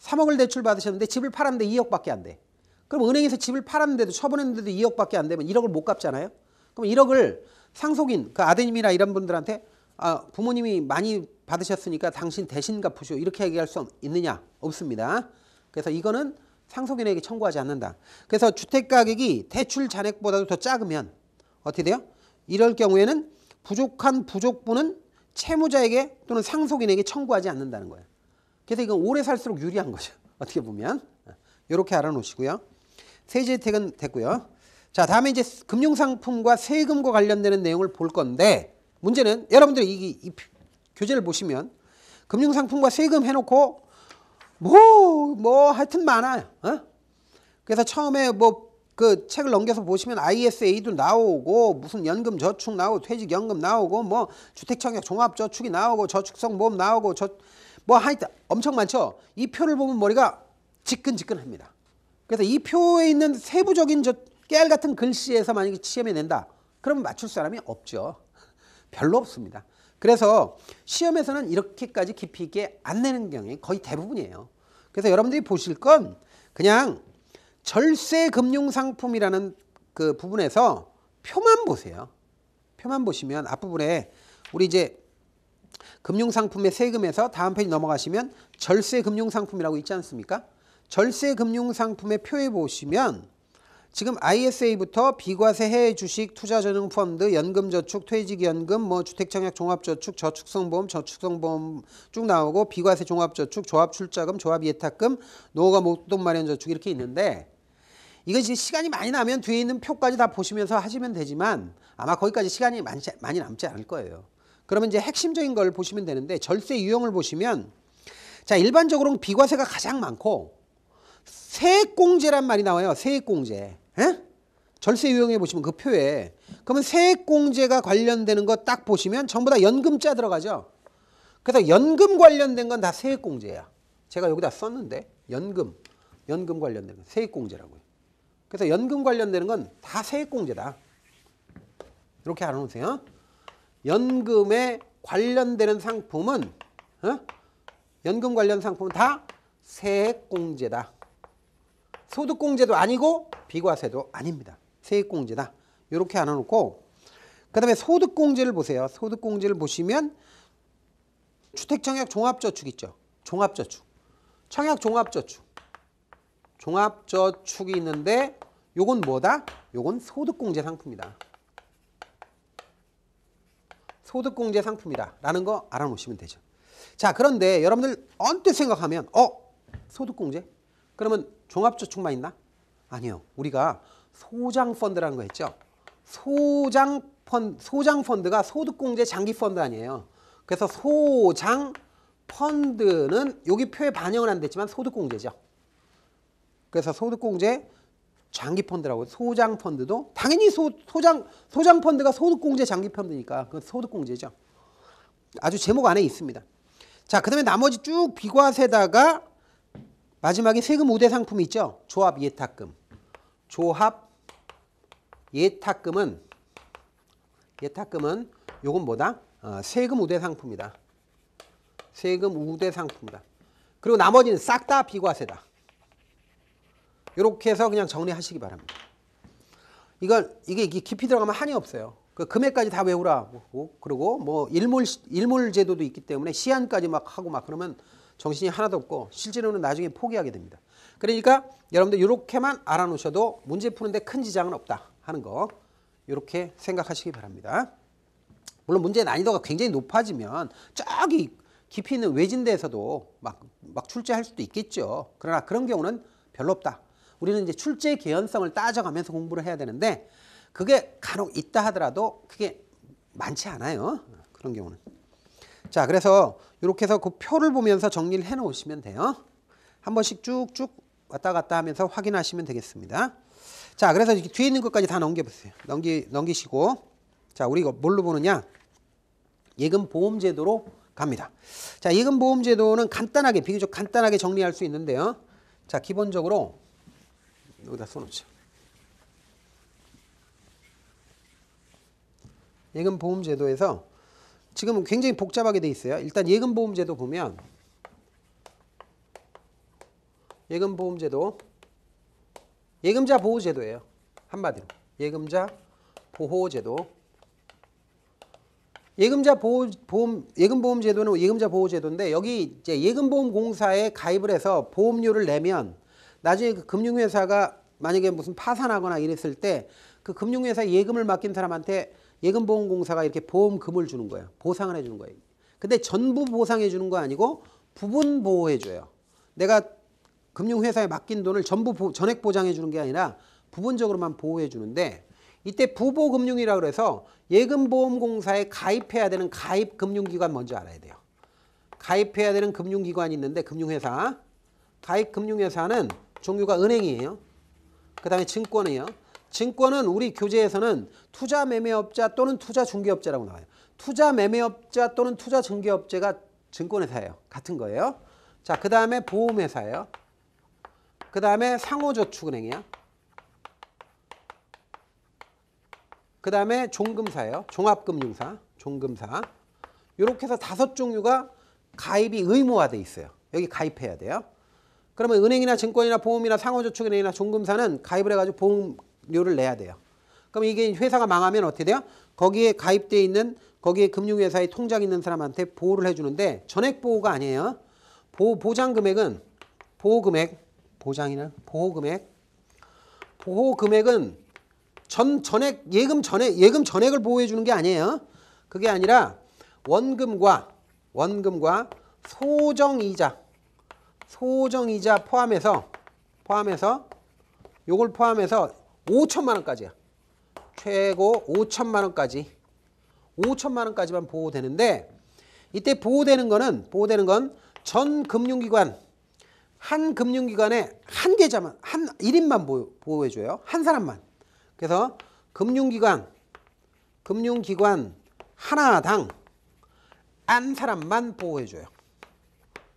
3억을 대출받으셨는데 집을 팔았는데 2억밖에 안 돼. 그럼 은행에서 집을 팔았는데도 처분했는데도 2억밖에 안 되면 1억을 못 갚잖아요. 그럼 1억을 상속인, 그 아드님이나 이런 분들한테 아, 부모님이 많이 받으셨으니까 당신 대신 갚으시오. 이렇게 얘기할 수 있느냐? 없습니다. 그래서 이거는 상속인에게 청구하지 않는다. 그래서 주택가격이 대출 잔액보다도 더 작으면 어떻게 돼요? 이럴 경우에는 부족한 부족분은 채무자에게 또는 상속인에게 청구하지 않는다는 거예요. 그래서 이건 오래 살수록 유리한 거죠. [laughs] 어떻게 보면 이렇게 알아놓으시고요. 세제 혜택은 됐고요. 자 다음에 이제 금융상품과 세금과 관련되는 내용을 볼 건데 문제는 여러분들이 이, 이, 교재를 보시면 금융상품과 세금 해놓고 뭐뭐 뭐 하여튼 많아요. 어? 그래서 처음에 뭐그 책을 넘겨서 보시면 ISA도 나오고 무슨 연금 저축 나오고 퇴직 연금 나오고 뭐 주택 청약 종합 저축이 나오고 저축성 보험 나오고 저뭐 하여튼 엄청 많죠. 이 표를 보면 머리가 지끈지끈합니다. 그래서 이 표에 있는 세부적인 저 깨알 같은 글씨에서 만약에 시험에 낸다. 그러면 맞출 사람이 없죠. 별로 없습니다. 그래서 시험에서는 이렇게까지 깊이 있게 안 내는 경향이 거의 대부분이에요. 그래서 여러분들이 보실 건 그냥 절세 금융 상품이라는 그 부분에서 표만 보세요. 표만 보시면 앞부분에 우리 이제 금융 상품의 세금에서 다음 페이지 넘어가시면 절세 금융 상품이라고 있지 않습니까? 절세 금융 상품의 표에 보시면 지금 ISA부터 비과세 해외 주식 투자 전용 펀드 연금 저축 퇴직 연금 뭐 주택 청약 종합 저축 저축성 보험 저축성 보험 쭉 나오고 비과세 종합 저축 조합 출자금 조합 예탁금 노후가 목돈 마련 저축 이렇게 있는데 이건 지금 시간이 많이 나면 뒤에 있는 표까지 다 보시면서 하시면 되지만 아마 거기까지 시간이 많이, 많이 남지 않을 거예요. 그러면 이제 핵심적인 걸 보시면 되는데 절세 유형을 보시면 자 일반적으로는 비과세가 가장 많고 세액공제란 말이 나와요. 세액공제. 에? 예? 절세 유형에 보시면 그 표에 그러면 세액공제가 관련되는 거 딱 보시면 전부 다 연금자 들어가죠. 그래서 연금 관련된 건 다 세액공제야. 제가 여기다 썼는데 연금, 연금 관련된 건 세액공제라고요. 그래서 연금 관련되는 건 다 세액공제다. 이렇게 알아놓으세요. 연금에 관련되는 상품은 어? 연금 관련 상품은 다 세액공제다. 소득공제도 아니고 비과세도 아닙니다. 세액공제다. 이렇게 알아놓고 그 다음에 소득공제를 보세요. 소득공제를 보시면 주택청약 종합저축 있죠. 종합저축. 청약 종합저축. 종합저축이 있는데 요건 뭐다? 요건 소득공제 상품이다. 소득공제 상품이다 라는 거 알아놓으시면 되죠. 자 그런데 여러분들 언뜻 생각하면 어? 소득공제? 그러면 종합저축만 있나? 아니요. 우리가 소장펀드라는 거 했죠. 소장 펀, 소장 펀드가 소득공제 장기 펀드 아니에요. 그래서 소장 펀드는 여기 표에 반영은안 됐지만 소득공제죠. 그래서 소득공제 장기 펀드라고 소장 펀드도 당연히 소, 소장 소장 펀드가 소득공제 장기 펀드니까 그 소득공제죠. 아주 제목 안에 있습니다. 자, 그다음에 나머지 쭉 비과세다가 마지막에 세금 우대 상품이 있죠. 조합 예탁금. 조합 예탁금은 예탁금은 요건 뭐다? 어, 세금 우대 상품이다. 세금 우대 상품이다. 그리고 나머지는 싹 다 비과세다. 이렇게 해서 그냥 정리하시기 바랍니다. 이건 이게 깊이 들어가면 한이 없어요. 그 금액까지 다 외우라. 뭐, 그리고 뭐 일몰 일몰 제도도 있기 때문에 시한까지 막 하고 막 그러면 정신이 하나도 없고 실제로는 나중에 포기하게 됩니다. 그러니까 여러분들 이렇게만 알아놓으셔도 문제 푸는데 큰 지장은 없다 하는 거 이렇게 생각하시기 바랍니다. 물론 문제 난이도가 굉장히 높아지면 저기 깊이 있는 외진데에서도 막, 막 출제할 수도 있겠죠. 그러나 그런 경우는 별로 없다. 우리는 이제 출제 개연성을 따져가면서 공부를 해야 되는데 그게 간혹 있다 하더라도 그게 많지 않아요. 그런 경우는. 자, 그래서 이렇게 해서 그 표를 보면서 정리를 해 놓으시면 돼요. 한 번씩 쭉쭉 왔다 갔다 하면서 확인하시면 되겠습니다. 자, 그래서 이렇게 뒤에 있는 것까지 다 넘겨보세요. 넘기, 넘기시고. 자, 우리 이거 뭘로 보느냐? 예금보험제도로 갑니다. 자, 예금보험제도는 간단하게, 비교적 간단하게 정리할 수 있는데요. 자, 기본적으로 여기다 써놓죠. 예금보험제도에서 지금 굉장히 복잡하게 돼 있어요. 일단 예금보험제도 보면 예금보험제도 예금자 보호제도예요. 한마디로 예금자 보호제도 예금자 보호, 보험 예금 보험 제도는 예금자 보호 제도인데 여기 이제 예금보험 공사에 가입을 해서 보험료를 내면 나중에 그 금융회사가 만약에 무슨 파산하거나 이랬을 때 그 금융회사 예금을 맡긴 사람한테 예금보험공사가 이렇게 보험금을 주는 거예요. 보상을 해주는 거예요. 근데 전부 보상해 주는 거 아니고 부분 보호해 줘요. 내가 금융회사에 맡긴 돈을 전부 보, 전액 보장해 주는 게 아니라 부분적으로만 보호해 주는데 이때 부보금융이라 그래서 예금보험공사에 가입해야 되는 가입금융기관 먼저 알아야 돼요. 가입해야 되는 금융기관이 있는데 금융회사 가입금융회사는 종류가 은행이에요. 그 다음에 증권이에요. 증권은 우리 교재에서는 투자 매매업자 또는 투자 중개업자라고 나와요. 투자 매매업자 또는 투자 중개업자가 증권회사예요. 같은 거예요. 자, 그 다음에 보험회사예요. 그 다음에 상호저축은행이요. 에그 다음에 종금사예요. 종합금융사, 종금사. 이렇게 해서 다섯 종류가 가입이 의무화돼 있어요. 여기 가입해야 돼요. 그러면 은행이나 증권이나 보험이나 상호저축은행이나 종금사는 가입을 해가지고 보험료를 내야 돼요. 그럼 이게 회사가 망하면 어떻게 돼요? 거기에 가입돼 있는 거기에 금융회사에 통장 있는 사람한테 보호를 해주는데 전액 보호가 아니에요. 보호 보장 금액은 보호 금액 보장이나 보호 금액 보호 금액은 전 전액 예금 전액 예금 전액을 보호해 주는 게 아니에요. 그게 아니라 원금과 원금과 소정 이자 소정이자 포함해서 포함해서 요걸 포함해서 5천만 원까지야. 최고 5천만 원까지. 5천만 원까지만 보호되는데 이때 보호되는 거는 보호되는 건 전 금융기관 한 금융기관에 한 계좌만 한 1인만 보호, 해 줘요. 한 사람만. 그래서 금융기관 금융기관 하나당 한 사람만 보호해 줘요.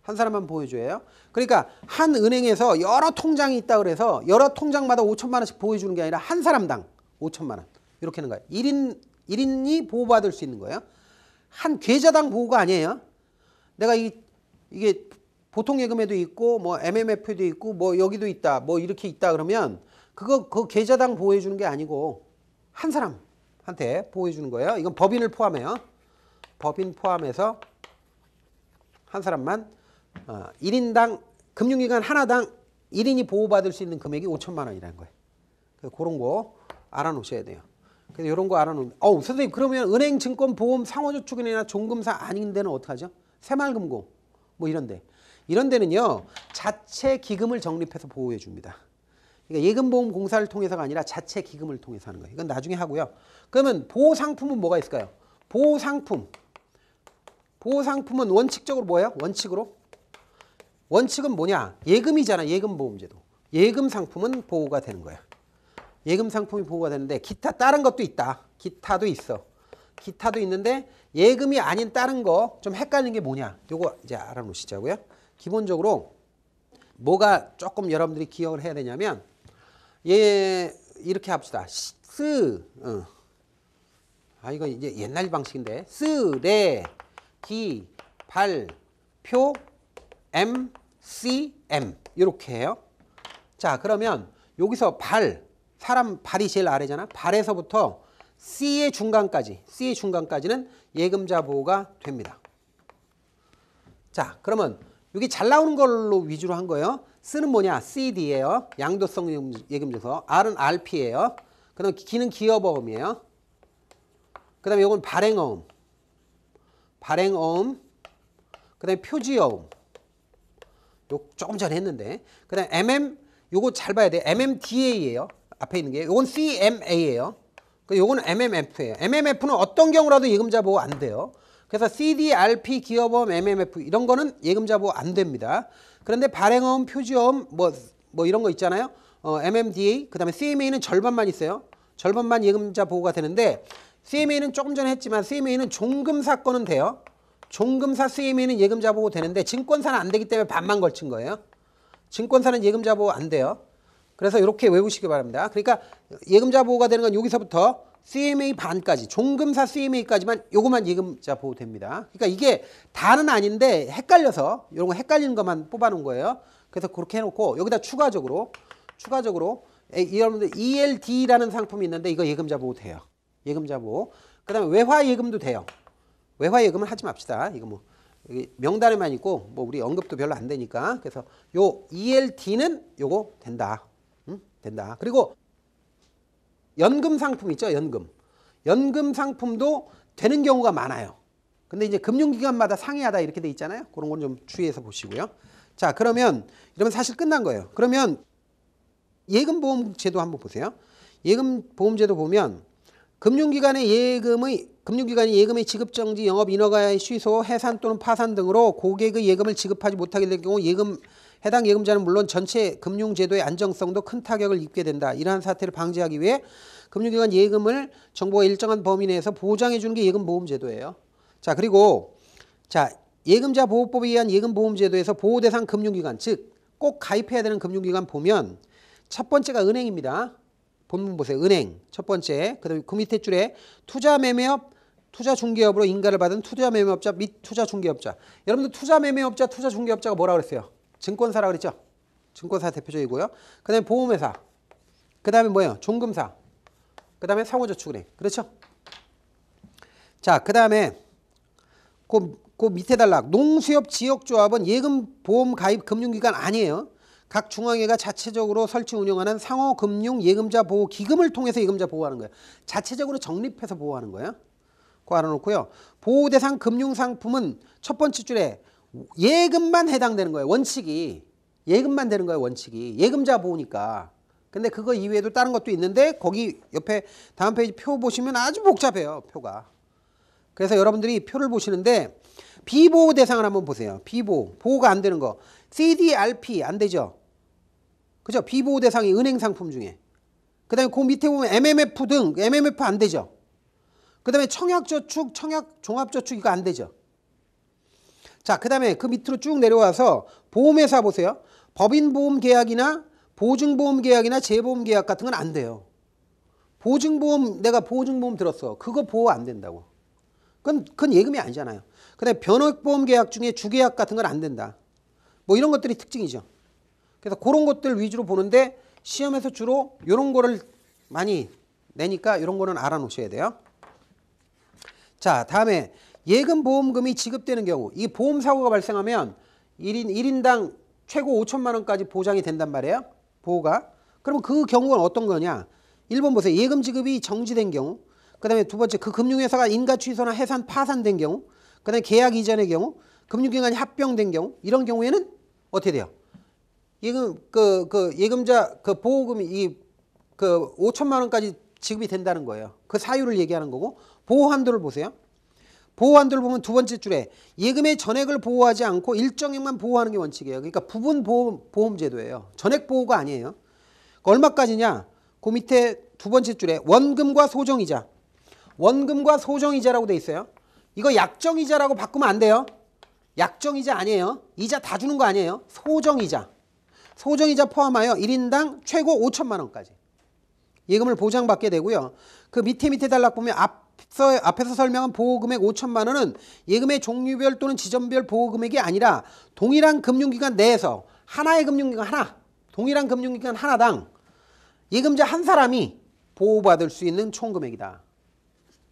한 사람만 보여줘요. 그러니까 한 은행에서 여러 통장이 있다 그래서 여러 통장마다 5천만 원씩 보여주는 게 아니라 한 사람당 5천만 원 이렇게 하는 거예요. 1인, 1인이 보호받을 수 있는 거예요. 한 계좌당 보호가 아니에요. 내가 이, 이게 보통 예금에도 있고 뭐 MMF도 있고 뭐 여기도 있다 뭐 이렇게 있다 그러면 그거 그 계좌당 보호해 주는 게 아니고 한 사람한테 보호해 주는 거예요. 이건 법인을 포함해요. 법인 포함해서 한 사람만 어, 1인당 금융기관 하나당 1인이 보호받을 수 있는 금액이 5천만 원이라는 거예요. 그, 그런 래서거 알아놓으셔야 돼요. 그래서 이런 거 알아놓으면 어 선생님 그러면 은행, 증권, 보험, 상호저축이나 종금사 아닌 데는 어떡하죠? 새마을금고 뭐 이런 데. 이런 데는요. 자체 기금을 적립해서 보호해 줍니다. 그러니까 예금보험공사를 통해서가 아니라 자체 기금을 통해서 하는 거예요. 이건 나중에 하고요. 그러면 보호상품은 뭐가 있을까요? 보호상품. 보호상품은 원칙적으로 뭐예요? 원칙으로 원칙은 뭐냐? 예금이잖아. 예금 보험제도. 예금 상품은 보호가 되는 거야. 예금 상품이 보호가 되는데 기타 다른 것도 있다. 기타도 있어. 기타도 있는데 예금이 아닌 다른 거 좀 헷갈리는 게 뭐냐? 요거 이제 알아놓으시자고요. 기본적으로 뭐가 조금 여러분들이 기억을 해야 되냐면 예 이렇게 합시다. 스 어. 아 이거 이제 옛날 방식인데 쓰레 네, 기 발표 엠 cm 이렇게 해요. 자 그러면 여기서 발 사람 발이 제일 아래잖아. 발에서부터 C의 중간까지 C의 중간까지는 예금자 보호가 됩니다. 자 그러면 여기 잘 나오는 걸로 위주로 한 거예요. 쓰는 뭐냐 CD예요. 양도성 예금증서 R은 RP예요. 그다 기는 기업어음이에요. 그 다음에 이건 발행어음 발행어음 그 다음에 표지어음 요 조금 전에 했는데 그다음 MM 요거 잘 봐야 돼. MMDA예요. 앞에 있는 게. 요건 CMA예요. 그 요거는 MMF예요. MMF는 어떤 경우라도 예금자 보호 안 돼요. 그래서 CDRP 기업어음 MMF 이런 거는 예금자 보호 안 됩니다. 그런데 발행어음 표지어음 뭐뭐 뭐 이런 거 있잖아요. 어, MMDA 그다음에 CMA는 절반만 있어요. 절반만 예금자 보호가 되는데 CMA는 조금 전에 했지만 CMA는 종금 사건은 돼요. 종금사 수임에는 예금자 보고 되는데 증권사는 안 되기 때문에 반만 걸친 거예요. 증권사는 예금자 보고 안 돼요. 그래서 이렇게 외우시기 바랍니다. 그러니까 예금자 보호가 되는 건 여기서부터 CMA 반까지 종금사 CMA까지만 요것만 예금자 보호됩니다. 그러니까 이게 다는 아닌데 헷갈려서 이런 거 헷갈리는 것만 뽑아놓은 거예요. 그래서 그렇게 해놓고 여기다 추가적으로 추가적으로 에, 여러분들 ELD라는 상품이 있는데 이거 예금자 보호 돼요. 예금자 보호. 그다음에 외화 예금도 돼요. 외화 예금은 하지 맙시다. 이거 뭐 명단에만 있고 뭐 우리 언급도 별로 안 되니까 그래서 요 ELT는 요거 된다. 응? 된다. 그리고 연금 상품 있죠. 연금. 연금 상품도 되는 경우가 많아요. 근데 이제 금융기관마다 상이하다 이렇게 돼 있잖아요. 그런 건 좀 주의해서 보시고요. 자 그러면 이러면 사실 끝난 거예요. 그러면 예금보험 제도 한번 보세요. 예금보험제도 보면 금융기관의 예금의 금융기관이 예금의 지급정지, 영업인허가의 취소, 해산 또는 파산 등으로 고객의 예금을 지급하지 못하게 될 경우 예금 해당 예금자는 물론 전체 금융제도의 안정성도 큰 타격을 입게 된다. 이러한 사태를 방지하기 위해 금융기관 예금을 정부가 일정한 범위 내에서 보장해 주는 게 예금보험제도예요. 자 그리고 자 예금자 보호법에 의한 예금보험제도에서 보호대상 금융기관 즉 꼭 가입해야 되는 금융기관 보면 첫 번째가 은행입니다. 본문 보세요. 은행 첫 번째. 그다음 그 밑에 줄에 투자 매매업 투자 중개업으로 인가를 받은 투자 매매업자 및 투자 중개업자. 여러분들 투자 매매업자, 투자 중개업자가 뭐라 고 그랬어요? 증권사라 그랬죠? 증권사 대표적이고요. 그다음에 보험회사. 그다음에 뭐예요? 종금사. 그다음에 상호저축은행. 그렇죠? 자, 그다음에 그, 그 밑에 달락 농수협 지역조합은 예금 보험 가입 금융기관 아니에요. 각 중앙회가 자체적으로 설치 운영하는 상호 금융 예금자 보호 기금을 통해서 예금자 보호하는 거예요. 자체적으로 적립해서 보호하는 거예요. 그거 알아놓고요. 보호 대상 금융 상품은 첫 번째 줄에 예금만 해당되는 거예요. 원칙이 예금만 되는 거예요. 원칙이 예금자 보호니까. 근데 그거 이외에도 다른 것도 있는데 거기 옆에 다음 페이지 표 보시면 아주 복잡해요. 표가. 그래서 여러분들이 표를 보시는데 비보호 대상을 한번 보세요. 비보호. 보호가 안 되는 거. CDRP 안 되죠. 그죠? 비보호 대상이 은행 상품 중에. 그 다음에 그 밑에 보면 MMF 등 MMF 안 되죠. 그 다음에 청약저축, 청약 종합저축 이거 안 되죠. 자, 그 다음에 그 밑으로 쭉 내려와서 보험회사 보세요. 법인보험 계약이나 보증보험 계약이나 재보험 계약 같은 건 안 돼요. 보증보험, 내가 보증보험 들었어. 그거 보호 안 된다고. 그건, 그건 예금이 아니잖아요. 그 다음에 변보험 계약 중에 주계약 같은 건 안 된다. 뭐 이런 것들이 특징이죠. 그래서 그런 것들 위주로 보는데 시험에서 주로 이런 거를 많이 내니까 이런 거는 알아놓으셔야 돼요. 자, 다음에 예금 보험금이 지급되는 경우 이 보험 사고가 발생하면 1인 1인당 최고 5천만 원까지 보장이 된단 말이에요. 보호가. 그러면 그 경우는 어떤 거냐? 1번 보세요. 예금 지급이 정지된 경우. 그다음에 두 번째 그 금융회사가 인가 취소나 해산 파산된 경우. 그다음에 계약 이전의 경우, 금융기관이 합병된 경우 이런 경우에는 어떻게 돼요? 예금 그, 그 예금자 그 보호금이 이그 5천만 원까지 지급이 된다는 거예요. 그 사유를 얘기하는 거고 보호 한도를 보세요. 보호 한도를 보면 두 번째 줄에 예금의 전액을 보호하지 않고 일정액만 보호하는 게 원칙이에요. 그러니까 부분 보험 보험 제도예요. 전액 보호가 아니에요. 그 얼마까지냐? 그 밑에 두 번째 줄에 원금과 소정이자 원금과 소정이자라고 돼 있어요. 이거 약정이자라고 바꾸면 안 돼요. 약정이자 아니에요. 이자 다 주는 거 아니에요. 소정이자. 소정이자 포함하여 1인당 최고 5천만 원까지. 예금을 보장받게 되고요. 그 밑에 밑에 달락 보면 앞서, 앞에서 설명한 보호금액 5천만 원은 예금의 종류별 또는 지점별 보호금액이 아니라 동일한 금융기관 내에서 하나의 금융기관 하나, 동일한 금융기관 하나당 예금자 한 사람이 보호받을 수 있는 총금액이다.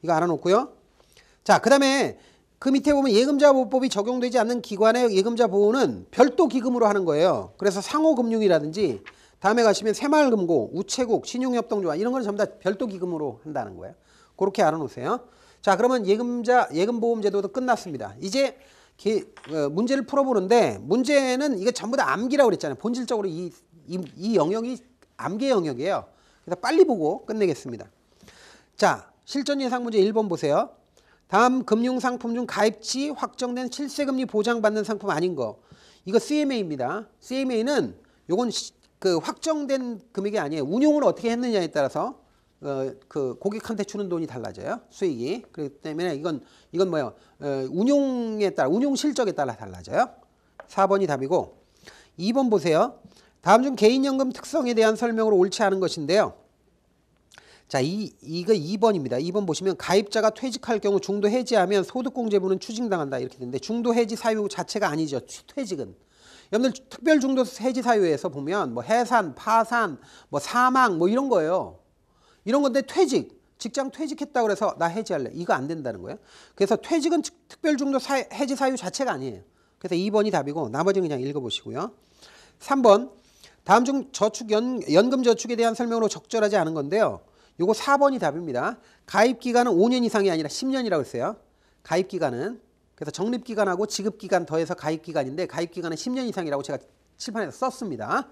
이거 알아놓고요. 자, 그 다음에 그 밑에 보면 예금자 보호법이 적용되지 않는 기관의 예금자 보호는 별도 기금으로 하는 거예요. 그래서 상호금융이라든지 다음에 가시면 새마을금고, 우체국, 신용협동조합 이런 건 전부 다 별도 기금으로 한다는 거예요. 그렇게 알아놓으세요. 자 그러면 예금자 예금보험 제도도 끝났습니다. 이제 기, 어, 문제를 풀어보는데 문제는 이게 전부 다 암기라고 그랬잖아요. 본질적으로 이, 이, 이 영역이 암기 영역이에요. 그래서 빨리 보고 끝내겠습니다. 자 실전 예상 문제 1번 보세요. 다음 금융상품 중 가입시 확정된 실세금리 보장받는 상품 아닌 거 이거 CMA입니다. CMA는 요건 그 확정된 금액이 아니에요. 운용을 어떻게 했느냐에 따라서 어, 그 고객한테 주는 돈이 달라져요. 수익이. 그렇기 때문에 이건 이건 뭐예요? 어, 운용에 따라 운용 실적에 따라 달라져요. 4번이 답이고 2번 보세요. 다음 중 개인연금 특성에 대한 설명으로 옳지 않은 것인데요. 자, 이, 이거 2번입니다. 2번 보시면 가입자가 퇴직할 경우 중도 해지하면 소득공제부는 추징당한다. 이렇게 되는데 중도 해지 사유 자체가 아니죠. 퇴직은. 여러분들 특별 중도 해지 사유에서 보면 뭐 해산, 파산, 뭐 사망 뭐 이런 거예요. 이런 건데 퇴직. 직장 퇴직했다 고해서나 해지할래. 이거 안 된다는 거예요. 그래서 퇴직은 특별 중도 해지 사유 자체가 아니에요. 그래서 2번이 답이고 나머지는 그냥 읽어보시고요. 3번. 다음 중 저축 연, 연금 저축에 대한 설명으로 적절하지 않은 건데요. 요거 4번이 답입니다. 가입 기간은 5년 이상이 아니라 10년이라고 했어요. 가입 기간은 그래서 적립 기간하고 지급 기간 더해서 가입 기간인데 가입 기간은 10년 이상이라고 제가 칠판에서 썼습니다.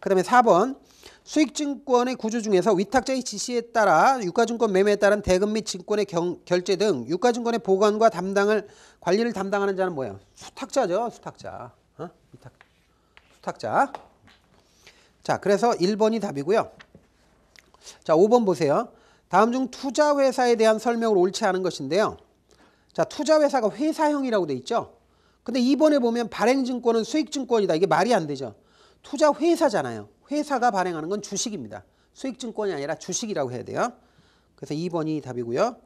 그다음에 4번 수익증권의 구조 중에서 위탁자의 지시에 따라 유가증권 매매에 따른 대금 및 증권의 경, 결제 등 유가증권의 보관과 담당을 관리를 담당하는 자는 뭐예요? 수탁자죠, 수탁자. 어? 위탁, 수탁자. 자, 그래서 1번이 답이고요. 자, 5번 보세요. 다음 중 투자회사에 대한 설명을 옳지 않은 것인데요. 자, 투자회사가 회사형이라고 돼 있죠. 근데 2번에 보면 발행증권은 수익증권이다. 이게 말이 안 되죠. 투자회사잖아요. 회사가 발행하는 건 주식입니다. 수익증권이 아니라 주식이라고 해야 돼요. 그래서 2번이 답이고요.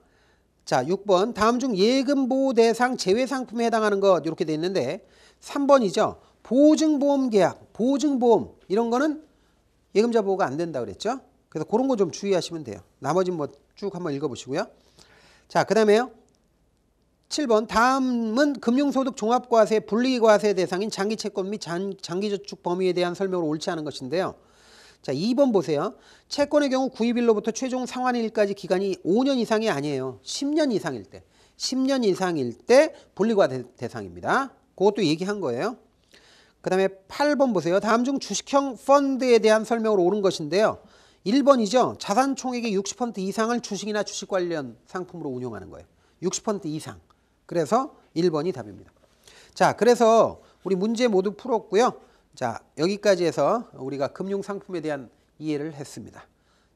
자, 6번. 다음 중 예금 보호 대상 제외 상품에 해당하는 것 이렇게 돼 있는데 3번이죠. 보증보험 계약, 보증보험 이런 거는 예금자 보호가 안 된다 그랬죠. 그래서 그런 거 좀 주의하시면 돼요. 나머진 뭐쭉 한번 읽어보시고요. 자, 그 다음에요. 7번 다음은 금융소득 종합과세 분리과세 대상인 장기채권 및 장, 장기저축 범위에 대한 설명으로 옳지 않은 것인데요. 자, 2번 보세요. 채권의 경우 구입일로부터 최종 상환일까지 기간이 5년 이상이 아니에요. 10년 이상일 때. 10년 이상일 때 분리과세 대상입니다. 그것도 얘기한 거예요. 그 다음에 8번 보세요. 다음 중 주식형 펀드에 대한 설명으로 옳은 것인데요. 1번이죠. 자산 총액의 60% 이상을 주식이나 주식 관련 상품으로 운용하는 거예요. 60% 이상. 그래서 1번이 답입니다. 자, 그래서 우리 문제 모두 풀었고요. 자, 여기까지 해서 우리가 금융 상품에 대한 이해를 했습니다.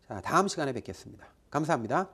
자, 다음 시간에 뵙겠습니다. 감사합니다.